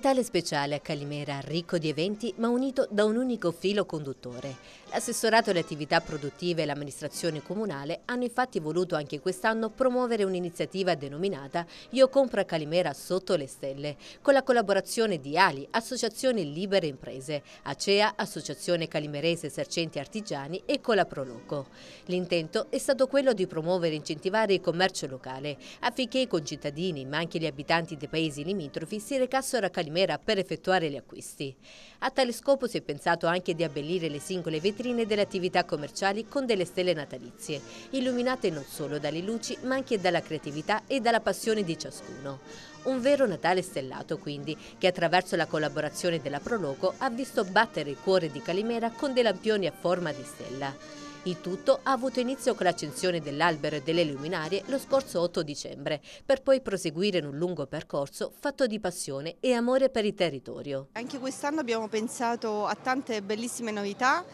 Natale speciale a Calimera, ricco di eventi ma unito da un unico filo conduttore. L'assessorato alle attività produttive e l'amministrazione comunale hanno infatti voluto anche quest'anno promuovere un'iniziativa denominata Io compro a Calimera sotto le stelle, con la collaborazione di Ali, Associazione Libere Imprese, ACEA, Associazione Calimerese Esercenti Artigiani e con la Proloco. L'intento è stato quello di promuovere e incentivare il commercio locale, affinché i concittadini ma anche gli abitanti dei paesi limitrofi si recassero a Calimera Palmera per effettuare gli acquisti. A tale scopo si è pensato anche di abbellire le singole vetrine delle attività commerciali con delle stelle natalizie, illuminate non solo dalle luci ma anche dalla creatività e dalla passione di ciascuno. Un vero Natale stellato quindi, che attraverso la collaborazione della Proloco ha visto battere il cuore di Calimera con dei lampioni a forma di stella. Il tutto ha avuto inizio con l'accensione dell'albero e delle luminarie lo scorso 8 dicembre, per poi proseguire in un lungo percorso fatto di passione e amore per il territorio. Anche quest'anno abbiamo pensato a tante bellissime novità,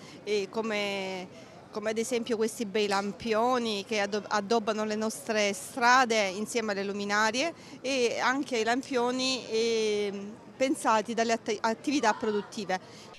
come come ad esempio questi bei lampioni che addobbano le nostre strade insieme alle luminarie e anche ai lampioni ehm, pensati dalle attività produttive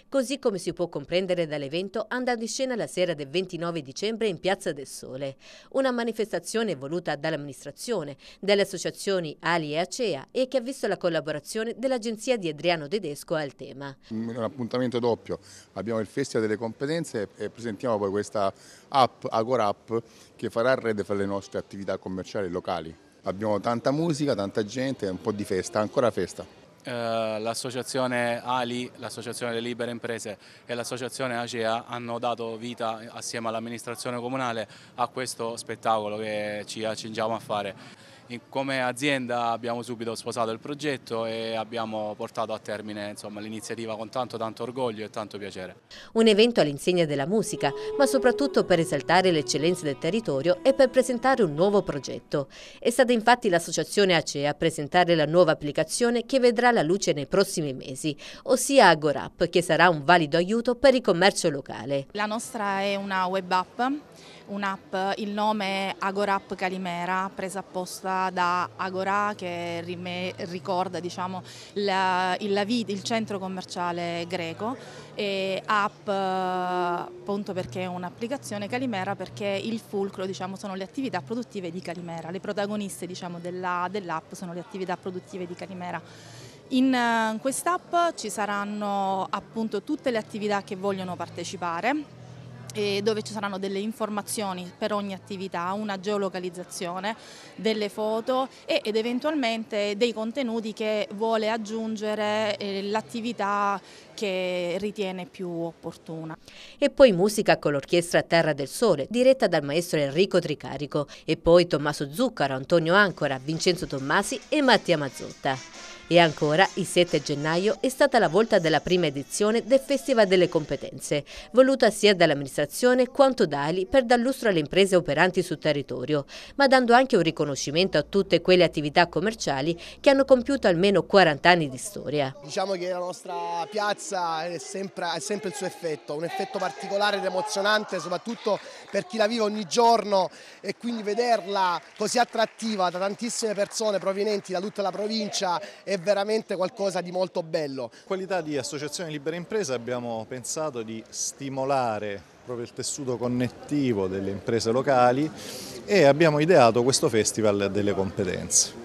così come si può comprendere dall'evento andando in scena la sera del 29 dicembre in Piazza del Sole. Una manifestazione voluta dall'amministrazione, dalle associazioni Ali e Acea e che ha visto la collaborazione dell'agenzia di Adriano Tedesco al tema. Un appuntamento doppio, abbiamo il Festival delle Competenze e presentiamo poi questa app, Agora App, che farà rete fra le nostre attività commerciali locali. Abbiamo tanta musica, tanta gente, un po' di festa, ancora festa. Eh, l'associazione ALI, l'associazione delle libere imprese e l'associazione Acea hanno dato vita assieme all'amministrazione comunale a questo spettacolo che ci accingiamo a fare come azienda abbiamo subito sposato il progetto e abbiamo portato a termine l'iniziativa con tanto tanto orgoglio e tanto piacere. Un evento all'insegna della musica, ma soprattutto per esaltare le eccellenze del territorio e per presentare un nuovo progetto. È stata infatti l'associazione ACE a presentare la nuova applicazione che vedrà la luce nei prossimi mesi, ossia Agorap, che sarà un valido aiuto per il commercio locale. La nostra è una web app, un'app, il nome è Agorap Calimera, presa apposta da Agora che ricorda diciamo, la, il, Lavit, il centro commerciale greco e app appunto perché è un'applicazione Calimera perché il fulcro diciamo, sono le attività produttive di Calimera, le protagoniste diciamo, dell'app sono le attività produttive di Calimera. In eh, quest'app ci saranno appunto tutte le attività che vogliono partecipare dove ci saranno delle informazioni per ogni attività, una geolocalizzazione, delle foto ed eventualmente dei contenuti che vuole aggiungere eh, l'attività che ritiene più opportuna. E poi musica con l'orchestra Terra del Sole, diretta dal maestro Enrico Tricarico, e poi Tommaso Zuccaro, Antonio Ancora, Vincenzo Tommasi e Mattia Mazzotta. E ancora, il 7 gennaio è stata la volta della prima edizione del Festival delle Competenze, voluta sia dall'amministrazione quanto da Ali per dar lustro alle imprese operanti sul territorio, ma dando anche un riconoscimento a tutte quelle attività commerciali che hanno compiuto almeno 40 anni di storia. Diciamo che la nostra piazza ha sempre, sempre il suo effetto, un effetto particolare ed emozionante, soprattutto per chi la vive ogni giorno e quindi vederla così attrattiva da tantissime persone provenienti da tutta la provincia è è veramente qualcosa di molto bello. In qualità di associazione libera impresa abbiamo pensato di stimolare proprio il tessuto connettivo delle imprese locali e abbiamo ideato questo Festival delle competenze.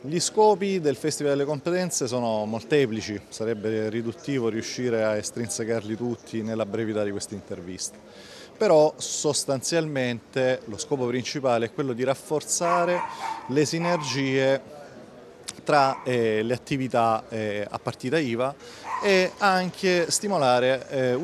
Gli scopi del Festival delle Competenze sono molteplici, sarebbe riduttivo riuscire a estrinsecarli tutti nella brevità di questa intervista. Però sostanzialmente lo scopo principale è quello di rafforzare le sinergie tra eh, le attività eh, a partita IVA e anche stimolare, eh,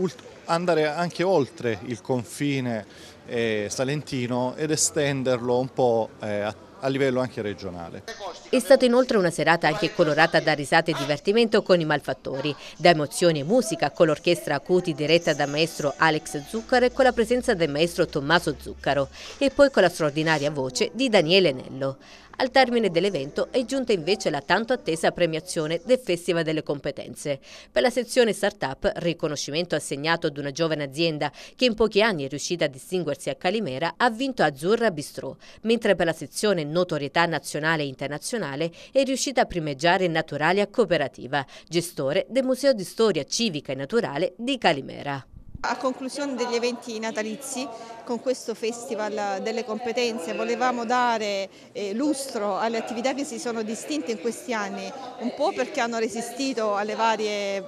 andare anche oltre il confine eh, salentino ed estenderlo un po' eh, a a livello anche regionale. È stata inoltre una serata anche colorata da risate e divertimento con i malfattori, da emozioni e musica con l'orchestra Acuti diretta da maestro Alex Zuccaro e con la presenza del maestro Tommaso Zuccaro e poi con la straordinaria voce di Daniele Nello. Al termine dell'evento è giunta invece la tanto attesa premiazione del Festival delle Competenze. Per la sezione Startup, riconoscimento assegnato ad una giovane azienda che in pochi anni è riuscita a distinguersi a Calimera, ha vinto Azzurra Bistrò, mentre per la sezione Notorietà Nazionale e Internazionale è riuscita a primeggiare Naturalia Cooperativa, gestore del Museo di Storia Civica e Naturale di Calimera. A conclusione degli eventi natalizi, con questo Festival delle competenze volevamo dare eh, lustro alle attività che si sono distinte in questi anni, un po' perché hanno resistito alle varie,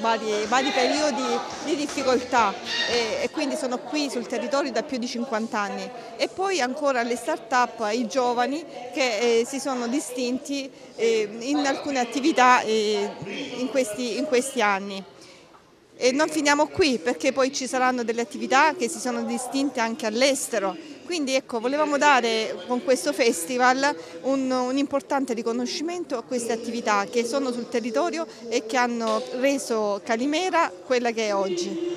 varie, vari periodi di difficoltà e, e quindi sono qui sul territorio da più di 50 anni e poi ancora alle start-up, ai giovani che eh, si sono distinti eh, in alcune attività eh, in, questi, in questi anni. E non finiamo qui perché poi ci saranno delle attività che si sono distinte anche all'estero. Quindi ecco, volevamo dare con questo festival un, un, importante riconoscimento a queste attività che sono sul territorio e che hanno reso Calimera quella che è oggi.